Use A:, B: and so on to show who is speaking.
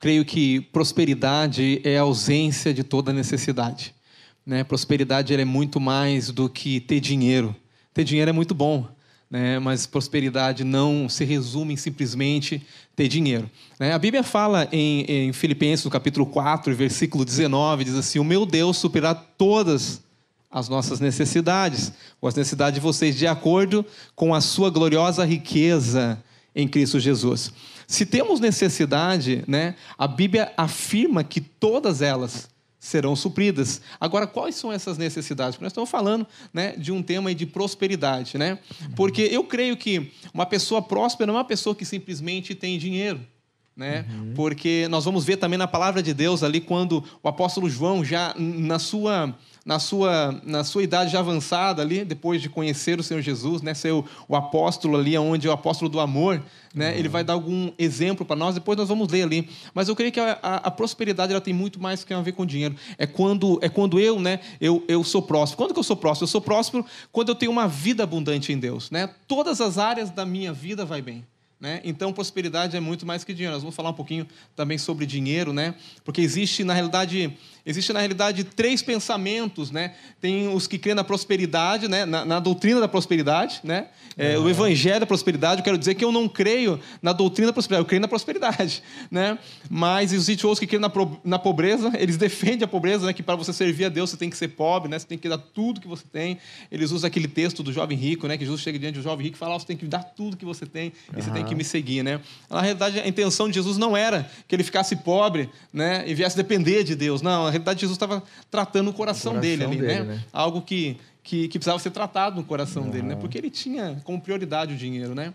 A: Creio que prosperidade é a ausência de toda necessidade. Né? Prosperidade é muito mais do que ter dinheiro. Ter dinheiro é muito bom, né? mas prosperidade não se resume em simplesmente ter dinheiro. Né? A Bíblia fala em, em Filipenses, no capítulo 4, versículo 19, diz assim, o meu Deus superará todas as as nossas necessidades, ou as necessidades de vocês, de acordo com a sua gloriosa riqueza em Cristo Jesus. Se temos necessidade, né, a Bíblia afirma que todas elas serão supridas. Agora, quais são essas necessidades? Porque nós estamos falando né, de um tema de prosperidade, né? Porque eu creio que uma pessoa próspera não é uma pessoa que simplesmente tem dinheiro. Né? Uhum. Porque nós vamos ver também na palavra de Deus ali quando o apóstolo João já na sua na sua, na sua idade já avançada ali, depois de conhecer o Senhor Jesus, né, ser o, o apóstolo ali, onde é o apóstolo do amor, né, uhum. ele vai dar algum exemplo para nós, depois nós vamos ler ali. Mas eu creio que a, a, a, prosperidade ela tem muito mais que a ver com dinheiro. É quando, é quando eu, né, eu, eu sou próspero. Quando que eu sou próspero? Eu sou próspero quando eu tenho uma vida abundante em Deus. Né? Todas as áreas da minha vida vai bem. Né? Então, prosperidade é muito mais que dinheiro. Nós vamos falar um pouquinho também sobre dinheiro, né? porque existe na realidade, existe, na realidade três pensamentos. Né? Tem os que creem na prosperidade, né? na, na doutrina da prosperidade, né? É, o é. evangelho da prosperidade. Eu quero dizer que eu não creio na doutrina da prosperidade, eu creio na prosperidade. Né? Mas existe outros que creem na, pro, na pobreza, eles defendem a pobreza, né? que para você servir a Deus você tem que ser pobre, né? você tem que dar tudo que você tem. Eles usam aquele texto do jovem rico, né? que Jesus chega diante do jovem rico e fala: oh, você tem que dar tudo que você tem e você tem que que me seguir, né? Na realidade, a intenção de Jesus não era que ele ficasse pobre, né, e viesse depender de Deus. Não, na realidade, Jesus estava tratando o coração, o coração dele ali, né? né? Algo que, que, que, precisava ser tratado no coração uhum. dele, né? Porque ele tinha como prioridade o dinheiro, né?